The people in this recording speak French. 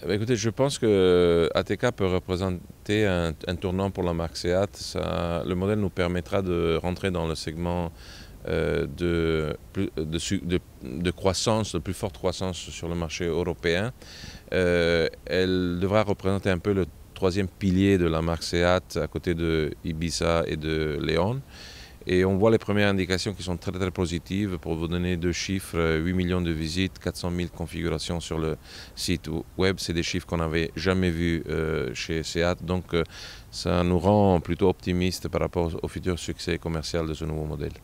Eh ben, écoutez, je pense que euh, ATK peut représenter un, tournant pour la marque Seat. le modèle nous permettra de rentrer dans le segment euh, de, croissance, de plus forte croissance sur le marché européen. Euh, elle devra représenter un peu le troisième pilier de la marque Seat à côté de Ibiza et de Léon. Et on voit les premières indications qui sont très très positives. Pour vous donner deux chiffres, 8 euh, millions de visites, 400 000 configurations sur le site web, c'est des chiffres qu'on n'avait jamais vus euh, chez SEAT. Donc euh, ça nous rend plutôt optimistes par rapport au futur succès commercial de ce nouveau modèle.